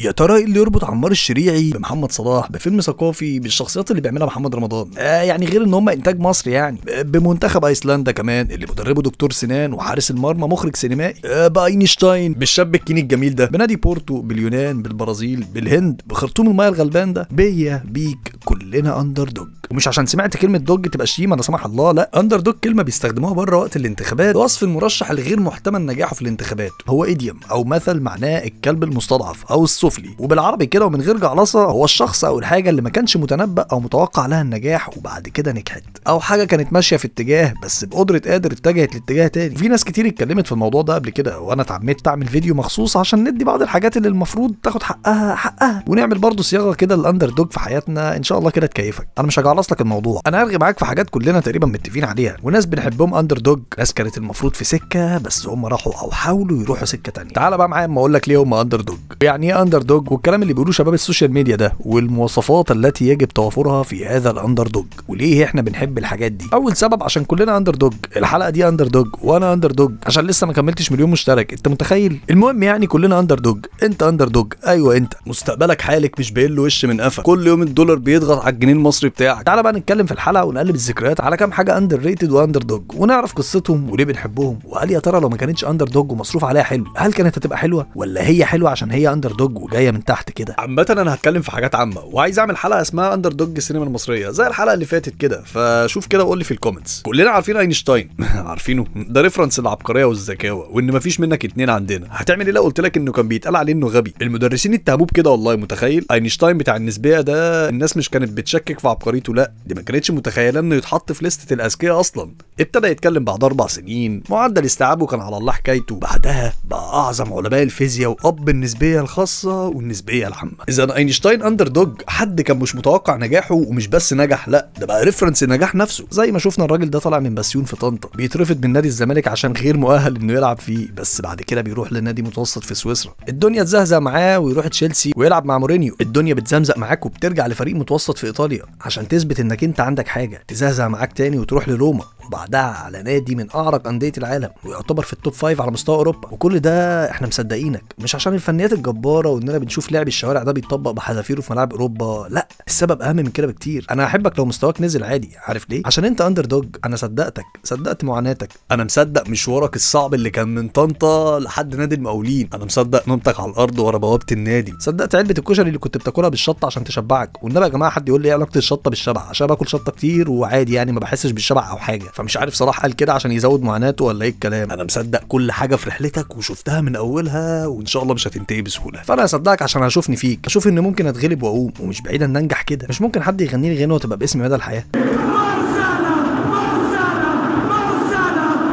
يا ترى ايه اللي يربط عمار الشريعي بمحمد صلاح بفيلم ثقافي بالشخصيات اللي بيعملها محمد رمضان آه يعني غير ان هم انتاج مصري يعني آه، بمنتخب ايسلندا كمان اللي مدربه دكتور سنان وحارس المرمى مخرج سينمائي آه باينشتاين بالشاب الكيني الجميل ده بنادي بورتو باليونان بالبرازيل بالهند بخرطوم المايه الغلبان ده بيا بيك كلنا اندر دوج ومش عشان سمعت كلمه دوج تبقى شتيمه لا سمح الله لا اندر دوج كلمه بيستخدموها بره وقت الانتخابات وصف المرشح الغير محتمل نجاحه في الانتخابات هو ايديوم او مثل معناه الكلب المستضعف او السفلي وبالعربي كده ومن غير جعلصه هو الشخص او الحاجه اللي ما كانش متنبأ او متوقع لها النجاح وبعد كده نجحت او حاجه كانت ماشيه في اتجاه بس بقدره قادر اتجهت لاتجاه تاني في ناس كتير اتكلمت في الموضوع ده قبل كده وانا اتعمدت اعمل فيديو مخصوص عشان ندي بعض الحاجات اللي المفروض تاخد حقها حقها ونعمل برضه صياغه كده للاندر دوج في حياتنا ان شاء الله كده تكيفك انا مش هجعلص لك الموضوع انا هرغي معاك في حاجات كلنا تقريبا متفقين عليها وناس بنحبهم اندر دوج ناس كانت المفروض في سكه بس هم راحوا او حاولوا يروحوا سكه تانية تعال بقى معايا اما اقول لك ليه هم اندر دوج يعني ايه الاندر دوج والكلام اللي بيقولوه شباب السوشيال ميديا ده والمواصفات التي يجب توافرها في هذا الاندر دوج وليه احنا بنحب الحاجات دي اول سبب عشان كلنا اندر دوج الحلقه دي اندر دوج وانا اندر دوج عشان لسه ما كملتش مليون مشترك انت متخيل المهم يعني كلنا اندر دوج انت اندر دوج ايوه انت مستقبلك حالك مش باين له وش من قفا كل يوم الدولار بيضغط على الجنيه المصري بتاعك تعالى بقى نتكلم في الحلقه ونقلب الذكريات على كام حاجه اندر ريتد واندر دوج ونعرف قصتهم وليه بنحبهم وهل يا ترى لو ما كانتش اندر دوج ومصروف عليها حلو هل كانت هتبقى حلوه ولا هي حلوه عشان هي اندر دوج وجايه من تحت كده عامه انا هتكلم في حاجات عامه وعايز اعمل حلقه اسمها اندر دوج السينما المصريه زي الحلقه اللي فاتت كده فشوف كده وقول لي في الكومنتس كلنا عارفين اينشتاين عارفينه ده ريفرنس العبقريه والذكاوه وان مفيش منك اتنين عندنا هتعمل ايه لو قلت لك انه كان بيتقال عليه انه غبي المدرسين اتهموه بكده والله متخيل اينشتاين بتاع النسبيه ده الناس مش كانت بتشكك في عبقريته لا دي ما كانتش متخيله انه يتحط في لسته الاذكياء اصلا ابتدى يتكلم بعد اربع سنين معدل استيعابه كان على الله حكايته بعدها بقى اعظم علماء الفيزياء واب النسبيه الخاصه القدرة والنسبية العامة إذا أينشتاين أندر دوج حد كان مش متوقع نجاحه ومش بس نجح لا ده بقى ريفرنس النجاح نفسه زي ما شفنا الراجل ده طالع من بسيون في طنطا بيترفض من نادي الزمالك عشان غير مؤهل إنه يلعب فيه بس بعد كده بيروح لنادي متوسط في سويسرا الدنيا تزهزه معاه ويروح تشيلسي ويلعب مع مورينيو الدنيا بتزمزق معاك وبترجع لفريق متوسط في إيطاليا عشان تثبت إنك أنت عندك حاجة تزهزه معاك تاني وتروح لروما وبعدها على نادي من اعرق انديه العالم ويعتبر في التوب 5 على مستوى اوروبا وكل ده احنا مصدقينك مش عشان الفنيات الجباره واننا بنشوف لعب الشوارع ده بيطبق بحذافيره في ملاعب اوروبا لا السبب اهم من كده بكتير انا هحبك لو مستواك نزل عادي عارف ليه عشان انت اندر دوج انا صدقتك صدقت معاناتك انا مصدق مشوارك الصعب اللي كان من طنطا لحد نادي المقاولين انا مصدق نومتك على الارض ورا بوابه النادي صدقت علبه الكشري اللي كنت بتاكلها بالشطه عشان تشبعك والنبي يا جماعه حد يقول لي ايه علاقه الشطه بالشبع عشان باكل شطه كتير وعادي يعني ما بحسش بالشبع او حاجه فمش عارف صلاح قال كده عشان يزود معاناته ولا ايه الكلام انا مصدق كل حاجه في رحلتك وشفتها من اولها وان شاء الله مش هتنتهي بسهوله فانا هصدقك عشان هشوفني فيك اشوف ان ممكن اتغلب واقوم ومش بعيد ان انجح كده مش ممكن حد يغني لي غنوه تبقى باسمي مدى الحياه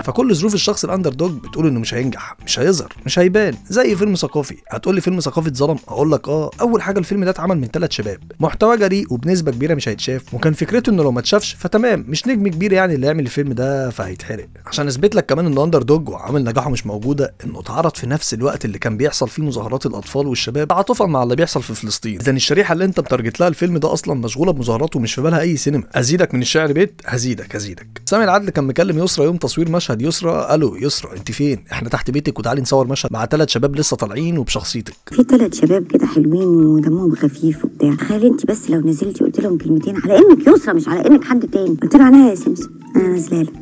فكل ظروف الشخص الاندر دوج بتقول انه مش هينجح مش هيظهر مش هيبان زي فيلم ثقافي هتقول لي فيلم ثقافي اتظلم اقول لك اه اول حاجه الفيلم ده اتعمل من ثلاث شباب محتوى جريء وبنسبه كبيره مش هيتشاف وكان فكرته انه لو ما اتشافش فتمام مش نجم كبير يعني اللي يعمل الفيلم ده فهيتحرق عشان اثبت لك كمان انه اندر دوج وعامل نجاحه مش موجوده انه اتعرض في نفس الوقت اللي كان بيحصل فيه مظاهرات الاطفال والشباب تعاطفا مع اللي بيحصل في فلسطين اذا الشريحه اللي انت بتارجت لها الفيلم ده اصلا مشغوله بمظاهرات ومش في بالها اي سينما ازيدك من الشعر بيت هزيدك هزيدك سامي العدل كان مكلم يسرا يوم تصوير مشهد مشهد يسرى الو يسرى انت فين احنا تحت بيتك وتعالي نصور مشهد مع ثلاث شباب لسه طالعين وبشخصيتك في ثلاث شباب كده حلوين ودمهم خفيف وبتاع تخيل انت بس لو نزلتي قلت لهم كلمتين على انك يسرى مش على انك حد تاني قلت له إيه يا سمسم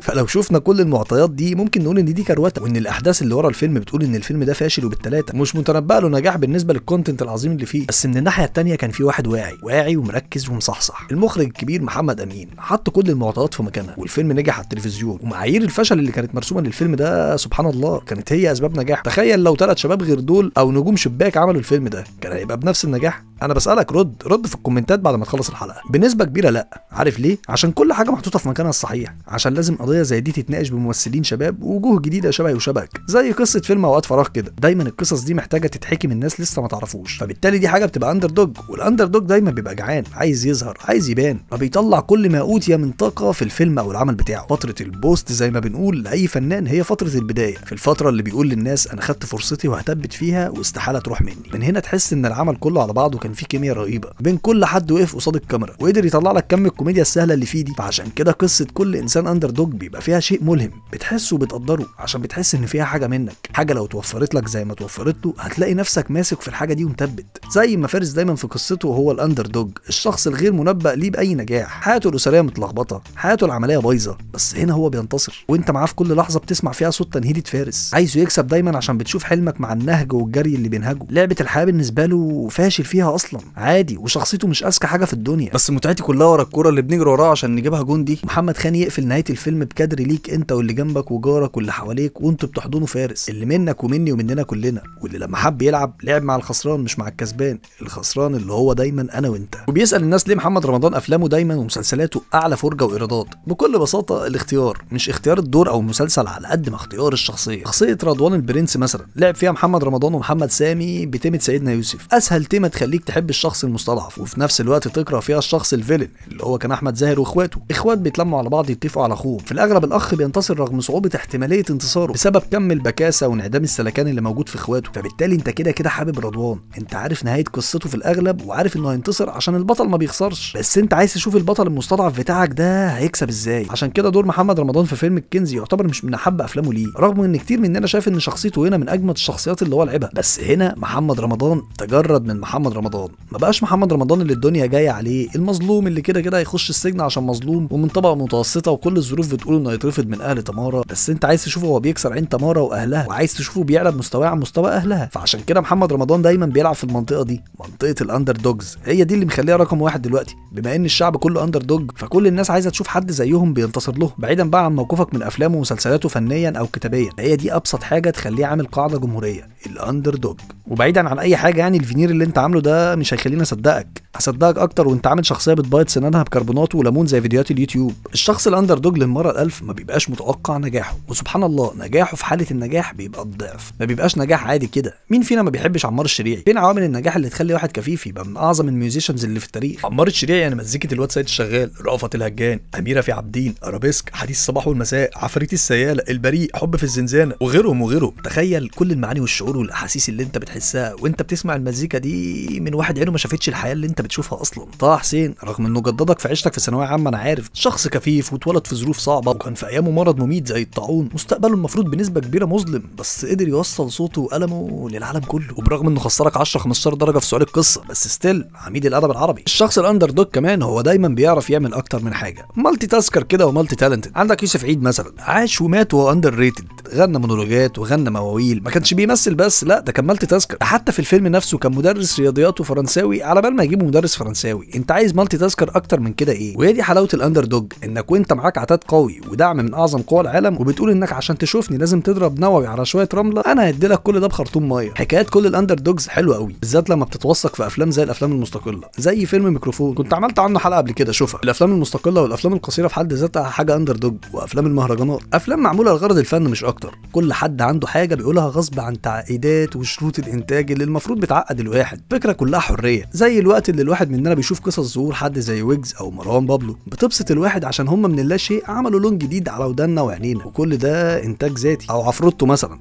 فلو شفنا كل المعطيات دي ممكن نقول ان دي كروته وان الاحداث اللي ورا الفيلم بتقول ان الفيلم ده فاشل وبالثلاثه مش متنبأ له نجاح بالنسبه للكونتنت العظيم اللي فيه بس من الناحيه الثانيه كان في واحد واعي واعي ومركز ومصحصح المخرج الكبير محمد امين حط كل المعطيات في مكانها والفيلم نجح على التلفزيون ومعايير الفشل اللي كان كانت مرسومه للفيلم ده سبحان الله كانت هي اسباب نجاح تخيل لو ثلاث شباب غير دول او نجوم شباك عملوا الفيلم ده كان هيبقى بنفس النجاح انا بسالك رد رد في الكومنتات بعد ما تخلص الحلقه بنسبه كبيره لا عارف ليه عشان كل حاجه محطوطه في مكانها الصحيح عشان لازم قضيه زي دي تتناقش بممثلين شباب ووجوه جديده شبهي وشبهك زي قصه فيلم اوقات فراغ كده دايما القصص دي محتاجه تتحكي من الناس لسه ما تعرفوش فبالتالي دي حاجه بتبقى اندر دوج والاندر دوج دايما بيبقى جعان عايز يظهر عايز يبان فبيطلع كل ما اوتي من طاقه في الفيلم او العمل بتاعه فتره البوست زي ما بنقول لاي فنان هي فتره البدايه في الفتره اللي بيقول للناس انا خدت فرصتي وهتبت فيها واستحاله تروح مني من هنا تحس ان العمل كله على بعضه كان فيه كيمياء رهيبه بين كل حد وقف قصاد الكاميرا وقدر يطلع لك كم الكوميديا السهله اللي فيه دي فعشان كده قصه كل انسان اندر دوج بيبقى فيها شيء ملهم بتحسه وبتقدره عشان بتحس ان فيها حاجه منك حاجه لو توفرت لك زي ما توفرت له هتلاقي نفسك ماسك في الحاجه دي ومثبت زي ما فارس دايما في قصته وهو الاندر دوج الشخص الغير منبأ ليه باي نجاح حياته الاسريه متلخبطه حياته العمليه بايظه بس هنا هو بينتصر وانت معاه في كل لحظه بتسمع فيها صوت تنهيده فارس عايزه يكسب دايما عشان بتشوف حلمك مع النهج والجري اللي بينهجه لعبه الحياه بالنسبه له فاشل فيها اصلا عادي وشخصيته مش اذكى حاجه في الدنيا بس متعتي كلها ورا الكوره اللي بنجري وراها عشان نجيبها جون دي محمد خان يقفل نهايه الفيلم بكادر ليك انت واللي جنبك وجارك واللي حواليك وانتوا بتحضنوا فارس اللي منك ومني ومننا كلنا واللي لما حب يلعب لعب مع الخسران مش مع الكسبان الخسران اللي هو دايما انا وانت وبيسال الناس ليه محمد رمضان افلامه دايما ومسلسلاته اعلى فرجه وايرادات بكل بساطه الاختيار مش اختيار الدور او المسلسل على قد ما اختيار الشخصيه شخصيه رضوان البرنس مثلا لعب فيها محمد رمضان ومحمد سامي بتيمه سيدنا يوسف اسهل تيمه تخليك تحب الشخص المستضعف وفي نفس الوقت تكره فيها الشخص الفيلن اللي هو كان احمد زاهر واخواته اخوات بيتلموا على بعض يتفقوا على اخوه في الاغلب الاخ بينتصر رغم صعوبه احتماليه انتصاره بسبب كم البكاسه وانعدام السلكان اللي موجود في اخواته فبالتالي انت كده كده حابب رضوان انت عارف نهايه قصته في الاغلب وعارف انه هينتصر عشان البطل ما بيخسرش بس انت عايز تشوف البطل المستضعف بتاعك ده هيكسب ازاي عشان كده دور محمد رمضان في فيلم الكنز يعتبر يعتبر مش من احب افلامه ليه رغم ان كتير مننا شايف ان شخصيته هنا من اجمد الشخصيات اللي هو لعبها بس هنا محمد رمضان تجرد من محمد رمضان ما بقاش محمد رمضان اللي الدنيا جايه عليه المظلوم اللي كده كده هيخش السجن عشان مظلوم ومن طبقه متوسطه وكل الظروف بتقول انه هيترفض من اهل تماره بس انت عايز تشوفه هو بيكسر عين تماره واهلها وعايز تشوفه بيعلى بمستواه عن مستوى اهلها فعشان كده محمد رمضان دايما بيلعب في المنطقه دي منطقه الاندر دوجز هي دي اللي مخليها رقم واحد دلوقتي بما ان الشعب كله اندر دوج فكل الناس عايزه تشوف حد زيهم بينتصر له بعيدا بقى عن موقفك من افلامه مسلسلاته فنيا او كتابيا هي دي ابسط حاجه تخليه عامل قاعده جمهوريه الاندر دوج وبعيدا عن اي حاجه يعني الفينير اللي انت عامله ده مش هيخليني اصدقك هصدقك اكتر وانت عامل شخصيه بتبيض سنانها بكربونات وليمون زي فيديوهات اليوتيوب الشخص الاندر دوج للمره الالف ما بيبقاش متوقع نجاحه وسبحان الله نجاحه في حاله النجاح بيبقى الضعف ما بيبقاش نجاح عادي كده مين فينا ما بيحبش عمار الشريعي فين عوامل النجاح اللي تخلي واحد كفيف يبقى من اعظم الميوزيشنز اللي في التاريخ عمار الشريعي يعني مزيكه الواد سيد الشغال رأفت الهجان اميره في عابدين ارابيسك حديث الصباح والمساء عفريت السياله البريء حب في الزنزانه وغيرهم وغيرهم تخيل كل المعاني والشعور والاحاسيس اللي انت بتحسها وانت بتسمع المزيكا دي من واحد عينه ما شافتش الحياه اللي انت انت بتشوفها اصلا طه حسين رغم انه جددك في عيشتك في ثانويه عامه انا عارف شخص كفيف واتولد في ظروف صعبه وكان في ايامه مرض مميت زي الطاعون مستقبله المفروض بنسبه كبيره مظلم بس قدر يوصل صوته وقلمه للعالم كله وبرغم انه خسرك 10 15 درجه في سؤال القصه بس ستيل عميد الادب العربي الشخص الاندر دوج كمان هو دايما بيعرف يعمل اكتر من حاجه مالتي تاسكر كده ومالتي تالنتد عندك يوسف عيد مثلا عاش ومات وهو اندر ريتد غنى مونولوجات وغنى مواويل ما كانش بيمثل بس لا ده كان مالتي تاسكر حتى في الفيلم نفسه كان مدرس رياضيات وفرنساوي على بال ما يجيبه مدرس فرنساوي انت عايز مالتي تاسكر اكتر من كده ايه وهي دي حلاوه الاندر دوج انك وانت معاك عتاد قوي ودعم من اعظم قوى العالم وبتقول انك عشان تشوفني لازم تضرب نووي على شويه رمله انا هديلك كل ده بخرطوم ميه حكايات كل الاندر دوجز حلوه قوي بالذات لما بتتوثق في افلام زي الافلام المستقله زي فيلم ميكروفون كنت عملت عنه حلقه قبل كده شوفها الافلام المستقله والافلام القصيره في حد ذاتها حاجه اندر دوج وافلام المهرجانات افلام معموله لغرض الفن مش اكتر كل حد عنده حاجه بيقولها غصب عن تعقيدات وشروط الانتاج اللي المفروض بتعقد الواحد فكره كلها حريه زي الوقت اللي واحد الواحد مننا بيشوف قصص ظهور حد زي ويجز او مروان بابلو بتبسط الواحد عشان هم من لا شيء عملوا لون جديد على ودانا وعينينا وكل ده انتاج ذاتي او عفروتو مثلا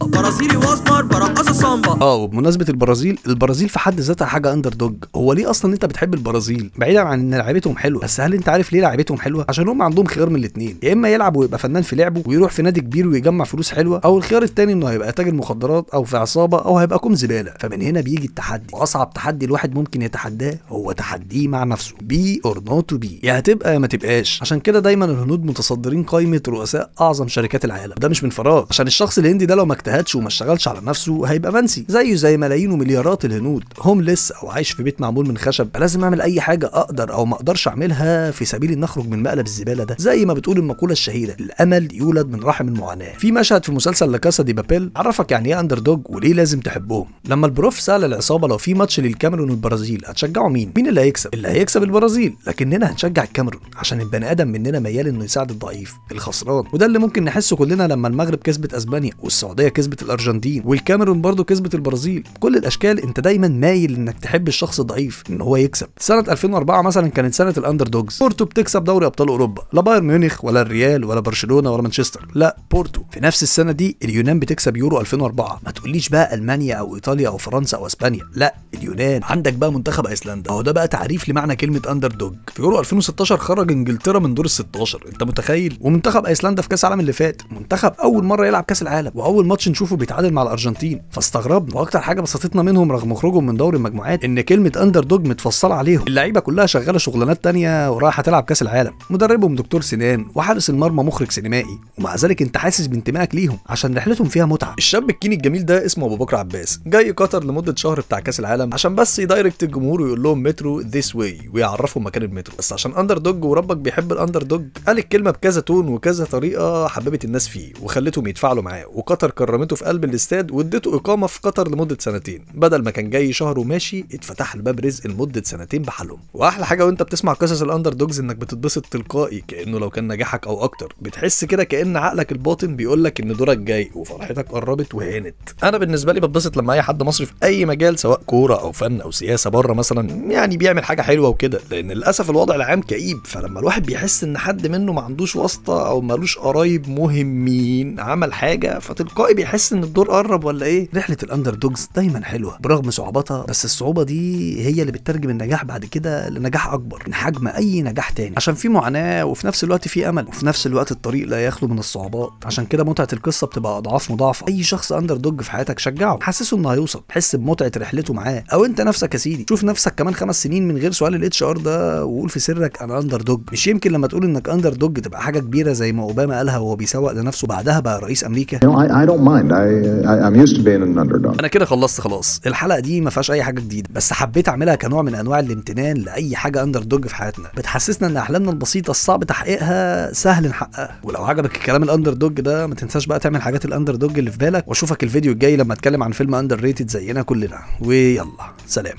واسمر برقص اه وبمناسبه البرازيل البرازيل في حد ذاتها حاجه اندر دوج هو ليه اصلا انت بتحب البرازيل بعيدا عن ان لعيبتهم حلوه بس هل انت عارف ليه لعيبتهم حلوه عشان هم عندهم خيار من الاثنين يا اما يلعب ويبقى فنان في لعبه ويروح في نادي كبير ويجمع فلوس حلوه او الخيار الثاني انه هيبقى تاجر مخدرات او في عصابه او هيبقى كوم زباله فمن هنا بيجي التحدي واصعب تحدي الواحد ممكن يتحداه هو تحديه مع نفسه بي اور نوت بي يا هتبقى يا ما تبقاش عشان كده دايما الهنود متصدرين قائمه رؤساء اعظم شركات العالم ده مش من فراغ عشان الشخص الهندي ده لو ما اجتهدش وما اشتغلش على نفسه هيبقى فرنسي زيه زي ملايين ومليارات الهنود هوملس او عايش في بيت معمول من خشب لازم اعمل اي حاجه اقدر او ما اقدرش اعملها في سبيل ان اخرج من مقلب الزباله ده زي ما بتقول المقوله الشهيره الامل يولد من رحم المعاناه في مشهد في مسلسل لاكاسا دي بابيل عرفك يعني ايه اندر دوج وليه لازم تحبهم لما البروف سال العصابه لو في ماتش للكاميرون والبرازيل هتشجعوا مين مين اللي هيكسب اللي هيكسب البرازيل لكننا هنشجع الكاميرون عشان البني ادم مننا ميال انه يساعد الضعيف الخسران وده اللي ممكن نحسه كلنا لما المغرب كسبت اسبانيا والسعوديه كسبت الارجنتين والكاميرون برضه كسبت كسبت البرازيل بكل الاشكال انت دايما مايل انك تحب الشخص الضعيف ان هو يكسب سنه 2004 مثلا كانت سنه الاندر دوجز بورتو بتكسب دوري ابطال اوروبا لا بايرن ميونخ ولا الريال ولا برشلونه ولا مانشستر لا بورتو في نفس السنه دي اليونان بتكسب يورو 2004 ما تقوليش بقى المانيا او ايطاليا او فرنسا او اسبانيا لا اليونان عندك بقى منتخب ايسلندا اهو ده بقى تعريف لمعنى كلمه اندر دوج في يورو 2016 خرج انجلترا من دور ال 16 انت متخيل ومنتخب ايسلندا في كاس العالم اللي فات منتخب اول مره يلعب كاس العالم واول ماتش نشوفه بيتعادل مع الارجنتين فاستغرب استغربنا واكتر حاجه بسطتنا منهم رغم خروجهم من دوري المجموعات ان كلمه اندر دوج متفصله عليهم اللعيبه كلها شغاله شغلانات تانية ورايحه تلعب كاس العالم مدربهم دكتور سنان وحارس المرمى مخرج سينمائي ومع ذلك انت حاسس بانتمائك ليهم عشان رحلتهم فيها متعه الشاب الكيني الجميل ده اسمه ابو بكر عباس جاي قطر لمده شهر بتاع كاس العالم عشان بس يدايركت الجمهور ويقول لهم مترو ذيس واي ويعرفهم مكان المترو بس عشان اندر دوج وربك بيحب الاندر دوج قال الكلمه بكذا تون وكذا طريقه حببت الناس فيه وخلتهم يتفاعلوا معاه وقطر كرمته في قلب الاستاد واديته اقامه في قطر لمده سنتين بدل ما كان جاي شهر وماشي اتفتح له باب رزق لمده سنتين بحالهم واحلى حاجه وانت بتسمع قصص الاندر دوجز انك بتتبسط تلقائي كانه لو كان نجاحك او اكتر بتحس كده كان عقلك الباطن بيقول لك ان دورك جاي وفرحتك قربت وهانت انا بالنسبه لي بتبسط لما اي حد مصري في اي مجال سواء كوره او فن او سياسه بره مثلا يعني بيعمل حاجه حلوه وكده لان للاسف الوضع العام كئيب فلما الواحد بيحس ان حد منه ما عندوش واسطه او ملوش قرايب مهمين عمل حاجه فتلقائي بيحس ان الدور قرب ولا ايه رحله الاندر دوجز دايما حلوه برغم صعوبتها بس الصعوبه دي هي اللي بتترجم النجاح بعد كده لنجاح اكبر من حجم اي نجاح تاني عشان في معاناه وفي نفس الوقت في امل وفي نفس الوقت الطريق لا يخلو من الصعوبات عشان كده متعه القصه بتبقى اضعاف مضاعفه اي شخص اندر دوج في حياتك شجعه حسسه انه هيوصل حس بمتعه رحلته معاه او انت نفسك يا سيدي شوف نفسك كمان خمس سنين من غير سؤال الاتش ار ده وقول في سرك انا اندر دوج مش يمكن لما تقول انك اندر دوج تبقى حاجه كبيره زي ما اوباما قالها وهو بيسوق لنفسه بعدها بقى رئيس امريكا you know, I, I don't mind. I, I, I'm used to being an انا كده خلصت خلاص الحلقه دي ما فيهاش اي حاجه جديده بس حبيت اعملها كنوع من انواع الامتنان لاي حاجه اندر دوج في حياتنا بتحسسنا ان احلامنا البسيطه الصعب تحقيقها سهل نحققها ولو عجبك الكلام الاندر دوج ده ما تنساش بقى تعمل حاجات الاندر دوج اللي في بالك واشوفك الفيديو الجاي لما اتكلم عن فيلم اندر ريتد زينا كلنا ويلا سلام